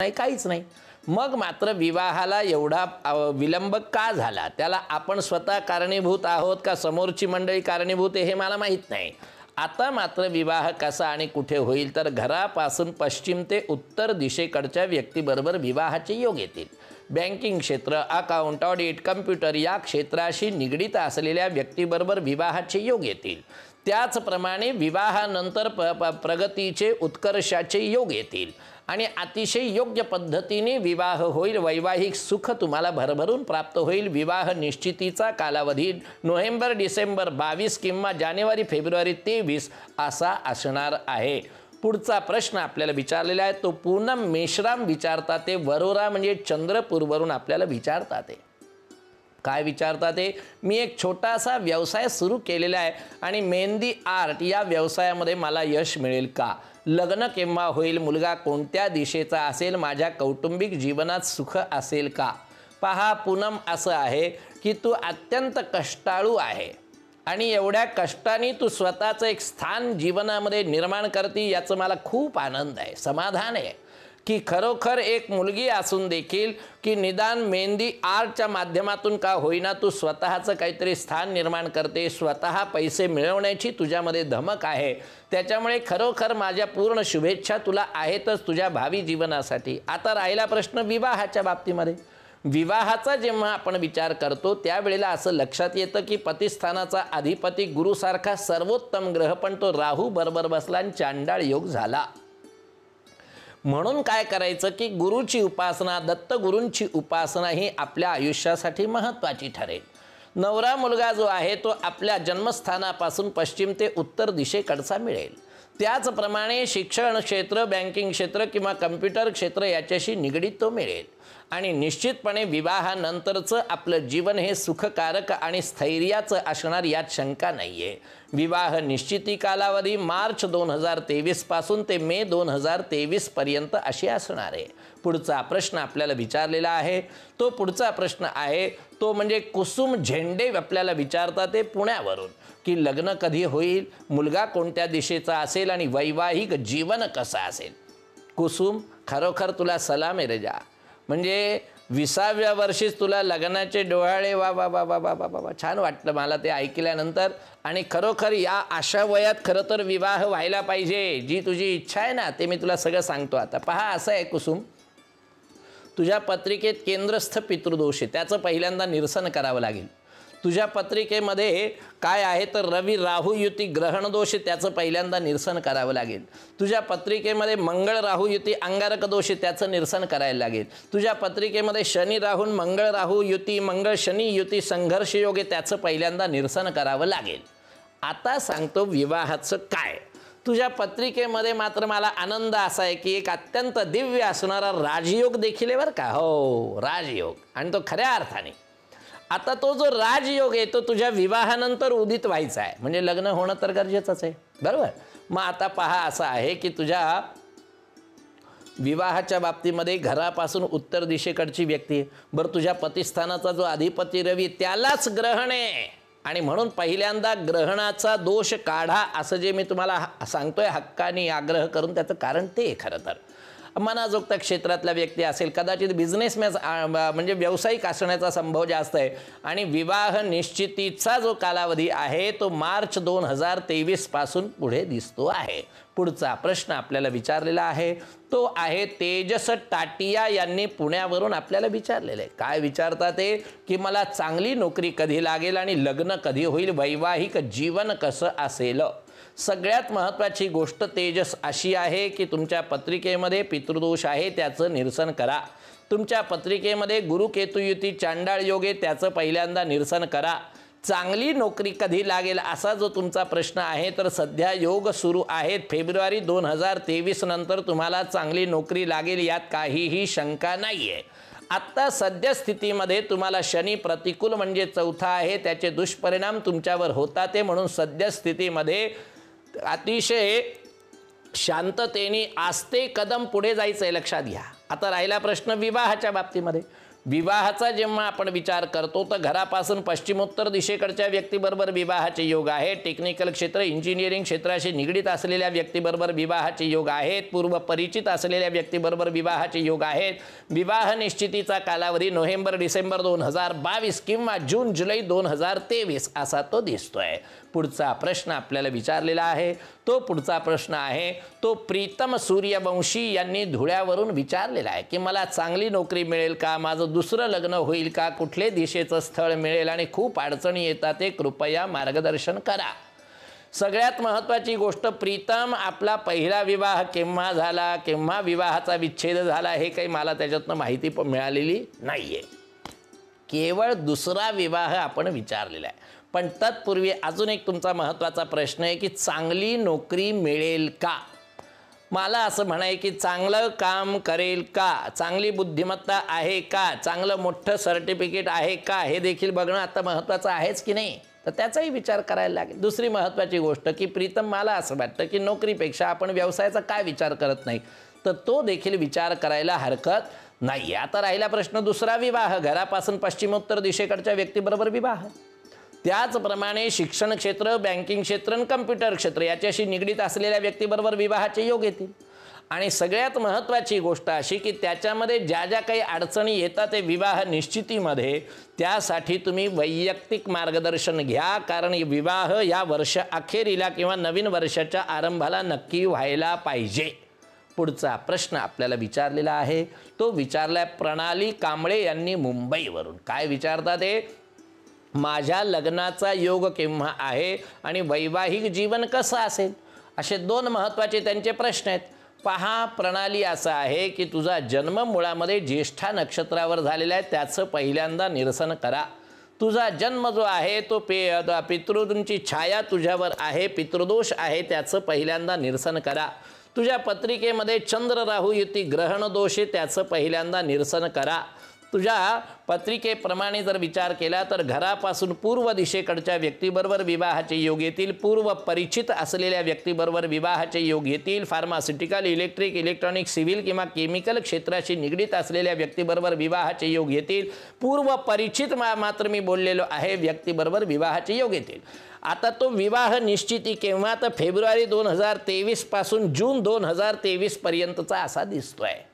नाही काहीच नाही मग मात्र विवाहाला एवढा विलंब का झाला त्याला आपण स्वतः कारणीभूत आहोत का समोरची मंडळी कारणीभूत आहे हे मला माहीत नाही आता मात्र विवाह कसा आणि कुठे होईल तर घरापासून पश्चिम ते उत्तर दिशेकडच्या व्यक्तीबरोबर विवाहाचे योग येतील बँकिंग क्षेत्र अकाउंट ऑडिट कम्प्युटर या क्षेत्राशी निगडीत असलेल्या व्यक्तीबरोबर विवाहाचे योग येतील त्याचप्रमाणे विवाहानंतर प प्रगतीचे उत्कर्षाचे योग येतील आणि अतिशय योग्य पद्धतीने विवाह होईल वैवाहिक सुख तुम्हाला भरभरून प्राप्त होईल विवाह निश्चितीचा कालावधी नोव्हेंबर डिसेंबर बावीस किंवा जानेवारी फेब्रुवारी तेवीस असा असणार आहे पुढचा प्रश्न आपल्याला विचारलेला आहे तो पूनम मेश्राम विचारता ते वरोरा म्हणजे चंद्रपूरवरून आपल्याला विचारतात ते काय विचारतात ते मी एक छोटासा व्यवसाय सुरू केलेला आहे आणि मेहंदी आर्ट या व्यवसायामध्ये मला यश मिळेल का लग्न केव्हा होईल मुलगा कोणत्या दिशेचा असेल माझ्या कौटुंबिक जीवनात सुख असेल का पहा पूनम असं आहे की तू अत्यंत कष्टाळू आहे आणि एवढ्या कष्टाने तू स्वतःचं एक स्थान जीवनामध्ये निर्माण करते याचं मला खूप आनंद आहे समाधान आहे की खरोखर एक मुलगी असून देखील की निदान मेहंदी आर्टच्या माध्यमातून का होईना तू स्वतःचं काहीतरी स्थान निर्माण करते स्वतः पैसे मिळवण्याची तुझ्यामध्ये धमक आहे त्याच्यामुळे खरोखर माझ्या पूर्ण शुभेच्छा तुला आहेतच तुझ्या भावी जीवनासाठी आता राहिला प्रश्न विवाहाच्या बाबतीमध्ये विवाहाचा जेव्हा आपण विचार करतो त्यावेळेला असं लक्षात येतं की पतिस्थानाचा अधिपती गुरुसारखा सर्वोत्तम ग्रह पण तो राहू बरोबर बसला आणि चांडाळ योग झाला म्हणून काय करायचं की गुरुची उपासना दत्तगुरूंची उपासना ही आपल्या आयुष्यासाठी महत्त्वाची ठरेल नवरा मुलगा जो आहे तो आपल्या जन्मस्थानापासून पश्चिम ते उत्तर दिशेकडचा मिळेल त्याचप्रमाणे शिक्षण क्षेत्र बँकिंग क्षेत्र किंवा कम्प्युटर क्षेत्र याच्याशी निगडीत तो मिळेल आणि निश्चितपणे विवाहानंतरचं आपलं जीवन हे सुखकारक आणि स्थैर्याचं असणार यात शंका नाही आहे विवाह निश्चिती कालावधी मार्च दोन हजार तेवीसपासून ते मे दोन हजार तेवीसपर्यंत अशी असणार आहे पुढचा प्रश्न आपल्याला विचारलेला आहे तो पुढचा प्रश्न आहे तो म्हणजे कुसुम झेंडे आपल्याला विचारतात ते पुण्यावरून की लग्न कधी होईल मुलगा कोणत्या दिशेचा असेल आणि वैवाहिक जीवन कसं असेल कुसुम खरोखर तुला सलाम आहे रेजा म्हणजे विसाव्या वर्षीच तुला लग्नाचे डोहाळे वा वा वा वा वा वा वा छान वाटलं मला ते ऐकल्यानंतर आणि खरोखर या अशा वयात खरं तर विवाह व्हायला पाहिजे जी तुझी इच्छा आहे ना ते मी तुला सगळं सांगतो आता पहा असं आहे कुसुम तुझ्या पत्रिकेत केंद्रस्थ पितृदोष आहे त्याचं पहिल्यांदा निरसन करावं लागेल तुझ्या पत्रिकेमध्ये काय आहे तर रवी राहू युती ग्रहणदोष त्याचं पहिल्यांदा निरसन करावं लागेल तुझ्या पत्रिकेमध्ये मंगळ राहू युती अंगारक दोष त्याचं निरसन करायला लागेल तुझ्या पत्रिकेमध्ये शनी राहून मंगळ राहू युती मंगळ शनी युती संघर्ष योगे त्याचं पहिल्यांदा निरसन करावं लागेल आता सांगतो विवाहाचं काय तुझ्या पत्रिकेमध्ये मात्र मला आनंद असा आहे की एक अत्यंत दिव्य असणारा राजयोग देखील आहे बरं का हो राजयोग आणि तो खऱ्या अर्थाने आता तो जो राजयोग आहे तो तुझ्या विवाहानंतर उदित व्हायचा आहे म्हणजे लग्न होणं तर गरजेचंच आहे बरोबर मग आता पहा असं आहे की तुझ्या विवाहाच्या बाबतीमध्ये घरापासून उत्तर दिशेकडची व्यक्ती बरं तुझ्या पतिस्थानाचा जो अधिपती रवी त्यालाच ग्रहण आहे आणि म्हणून पहिल्यांदा ग्रहणाचा दोष काढा असं जे मी तुम्हाला सांगतोय हक्काने आग्रह करून त्याचं कारण ते खरं तर मनाजोगत्या क्षेत्रातला व्यक्ती असेल कदाचित बिझनेसमॅन म्हणजे व्यावसायिक असण्याचा संभव जास्त आहे आणि विवाह निश्चितीचा जो कालावधी आहे तो मार्च दोन हजार तेवीसपासून पुढे दिसतो आहे पुढचा प्रश्न आपल्याला विचारलेला आहे तो आहे तेजस टाटिया यांनी पुण्यावरून आपल्याला विचारलेलं आहे काय विचारता ते की मला चांगली नोकरी कधी लागेल आणि लग्न कधी होईल वैवाहिक जीवन कसं असेल सगळ्यात महत्त्वाची गोष्ट तेजस अशी आहे की तुमच्या पत्रिकेमध्ये पितृदोष आहे त्याचं निरसन करा तुमच्या पत्रिकेमध्ये गुरुकेतुयुती चांडाळ योगे त्याचं पहिल्यांदा निरसन करा चांगली नोकरी कधी लागेल असा जो तुमचा प्रश्न आहे तर सध्या योग सुरू आहेत फेब्रुवारी दोन हजार तेवीस नंतर तुम्हाला चांगली नोकरी लागेल यात काहीही शंका नाही आहे आत्ता सद्यस्थितीमध्ये तुम्हाला शनी प्रतिकूल म्हणजे चौथा आहे त्याचे दुष्परिणाम तुमच्यावर होता ते म्हणून सद्यस्थितीमध्ये अतिशय शांततेने आस्ते कदम पुढे जायचं आहे लक्षात घ्या आता राहिला प्रश्न विवाहाच्या बाबतीमध्ये विवाहाचा जेव्हा आपण विचार करतो तर घरापासून पश्चिमोत्तर दिशेकडच्या व्यक्तीबरोबर विवाहाचे योग आहे टेक्निकल क्षेत्र इंजिनिअरिंग क्षेत्राशी निगडीत असलेल्या व्यक्तीबरोबर विवाहाचे योग आहेत पूर्व परिचित असलेल्या व्यक्तीबरोबर विवाहाचे योग आहेत विवाह निश्चितीचा कालावधी नोव्हेंबर डिसेंबर दोन हजार बावीस किंवा जून जुलै दोन हजार तेवीस असा तो दिसतोय पुढचा प्रश्न आपल्याला विचारलेला आहे तो पुढचा प्रश्न आहे तो प्रीतम सूर्यवंशी यांनी धुळ्यावरून विचारलेला आहे की मला चांगली नोकरी मिळेल का माझं दुसरं लग्न होईल का कुठले दिशेचं स्थळ मिळेल आणि खूप अडचणी येतात ते कृपया मार्गदर्शन करा सगळ्यात महत्त्वाची गोष्ट प्रीतम आपला पहिला विवाह केव्हा झाला केव्हा विवाहाचा विच्छेद झाला हे काही मला त्याच्यातनं माहिती मिळालेली नाही आहे केवळ दुसरा विवाह आपण विचारलेला आहे पण तत्पूर्वी अजून एक तुमचा महत्त्वाचा प्रश्न आहे की चांगली नोकरी मिळेल का मला असं म्हणाय की चांगलं काम करेल का चांगली बुद्धिमत्ता आहे का चांगलं मोठं सर्टिफिकेट आहे का हे देखील बघणं आता महत्त्वाचं आहेच की नाही तर त्याचाही विचार करायला लागेल दुसरी महत्त्वाची गोष्ट की प्रीतम मला असं वाटतं की नोकरीपेक्षा आपण व्यवसायाचा काय विचार करत नाही तर तो देखील विचार करायला हरकत नाही आता राहिला प्रश्न दुसरा विवाह घरापासून पश्चिमोत्तर दिशेकडच्या व्यक्तीबरोबर विवाह त्याचप्रमाणे शिक्षण क्षेत्र बँकिंग क्षेत्र आणि कम्प्युटर क्षेत्र याच्याशी निगडीत असलेल्या व्यक्तीबरोबर विवाहाचे योग येतील आणि सगळ्यात महत्त्वाची गोष्ट अशी की त्याच्यामध्ये ज्या ज्या काही अडचणी येतात ते विवाह निश्चितीमध्ये त्यासाठी तुम्ही वैयक्तिक मार्गदर्शन घ्या कारण विवाह या वर्ष अखेरीला किंवा नवीन वर्षाच्या आरंभाला नक्की व्हायला पाहिजे पुढचा प्रश्न आपल्याला विचारलेला आहे तो विचारला प्रणाली कांबळे यांनी मुंबईवरून काय विचारतात ते माझ्या लग्नाचा योग केव्हा आहे आणि वैवाहिक जीवन कसं असेल असे दोन महत्त्वाचे त्यांचे प्रश्न आहेत पहा प्रणाली असं आहे की तुझा जन्म मुळामध्ये ज्येष्ठा नक्षत्रावर झालेला आहे त्याचं पहिल्यांदा निरसन करा तुझा जन्म जो आहे तो पे पितृदूंची छाया तुझ्यावर आहे पितृदोष आहे त्याचं पहिल्यांदा निरसन करा तुझ्या पत्रिकेमध्ये चंद्र राहू युती ग्रहण दोष आहे त्याचं पहिल्यांदा निरसन करा तुझ्या पत्रिकेप्रमाणे जर विचार केला तर घरापासून पूर्व दिशेकडच्या व्यक्तीबरोबर विवाहाचे योग येतील पूर्व परिचित असलेल्या व्यक्तीबरोबर विवाहाचे योग येतील फार्मास्युटिकल इलेक्ट्रिक इलेक्ट्रॉनिक सिव्हिल किंवा केमिकल क्षेत्राशी निगडीत असलेल्या व्यक्तीबरोबर विवाहाचे योग येतील पूर्व परिचित मा मात्र मी बोललेलो आहे व्यक्तीबरोबर विवाहाचे योग येतील आता तो विवाह निश्चिती केव्हा तर फेब्रुवारी दोन हजार तेवीसपासून जून दोन हजार तेवीसपर्यंतचा असा दिसतो आहे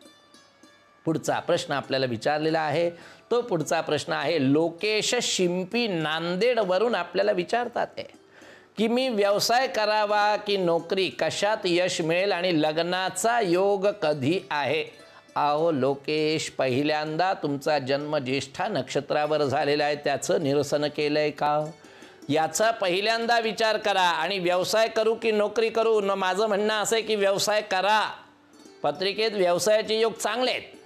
पुढचा प्रश्न आपल्याला विचारलेला आहे तो पुढचा प्रश्न आहे लोकेश शिंपी नांदेडवरून आपल्याला विचारतात आहे की मी व्यवसाय करावा की नोकरी कशात यश मिळेल आणि लग्नाचा योग कधी आहे आहो लोकेश पहिल्यांदा तुमचा जन्म ज्येष्ठा नक्षत्रावर झालेला आहे त्याचं निरसन केलं आहे का याचा पहिल्यांदा विचार करा आणि व्यवसाय करू की नोकरी करू न माझं म्हणणं असं आहे की व्यवसाय करा पत्रिकेत व्यवसायाचे योग चांगले आहेत